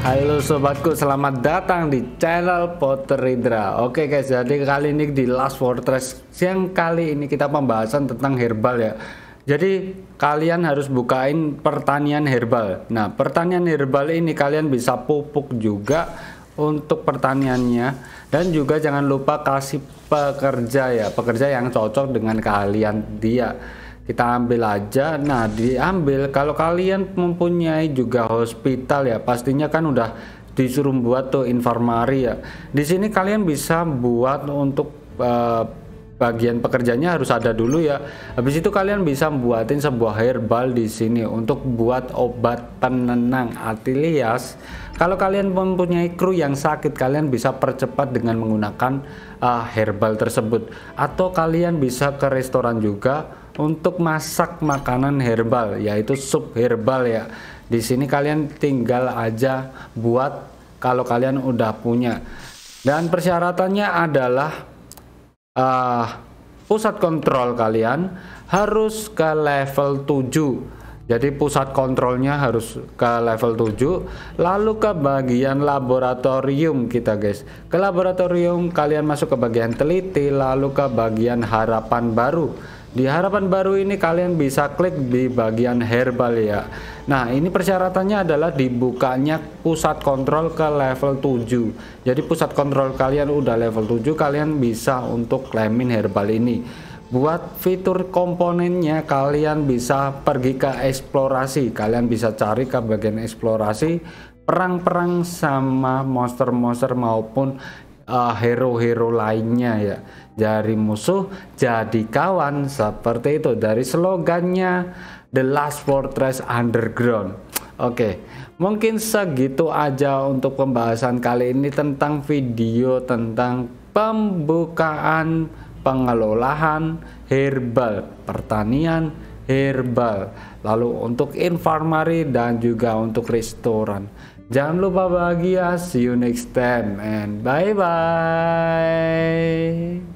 Halo sobatku, selamat datang di channel Potter Oke guys, jadi kali ini di Last Fortress yang kali ini kita pembahasan tentang herbal ya. Jadi kalian harus bukain pertanian herbal. Nah, pertanian herbal ini kalian bisa pupuk juga untuk pertaniannya dan juga jangan lupa kasih pekerja ya, pekerja yang cocok dengan kalian dia kita ambil aja nah diambil kalau kalian mempunyai juga hospital ya pastinya kan udah disuruh buat tuh informari ya di sini kalian bisa buat untuk uh, bagian pekerjanya harus ada dulu ya. Habis itu kalian bisa buatin sebuah herbal di sini untuk buat obat penenang atilias. Kalau kalian mempunyai kru yang sakit, kalian bisa percepat dengan menggunakan uh, herbal tersebut. Atau kalian bisa ke restoran juga untuk masak makanan herbal yaitu sup herbal ya. Di sini kalian tinggal aja buat kalau kalian udah punya. Dan persyaratannya adalah uh, pusat kontrol kalian harus ke level 7. Jadi pusat kontrolnya harus ke level 7 Lalu ke bagian laboratorium kita guys Ke laboratorium kalian masuk ke bagian teliti Lalu ke bagian harapan baru di harapan baru ini kalian bisa klik di bagian herbal ya. Nah, ini persyaratannya adalah dibukanya pusat kontrol ke level 7. Jadi pusat kontrol kalian udah level 7, kalian bisa untuk klaimin herbal ini. Buat fitur komponennya kalian bisa pergi ke eksplorasi. Kalian bisa cari ke bagian eksplorasi perang-perang sama monster-monster maupun hero eh, hero-hero lainnya ya dari musuh jadi kawan seperti itu dari slogannya The Last Fortress Underground. Oke, okay. mungkin segitu aja untuk pembahasan kali ini tentang video tentang pembukaan pengelolaan herbal pertanian herbal lalu untuk infirmary dan juga untuk restoran Jangan lupa bahagia. See you next time and bye bye.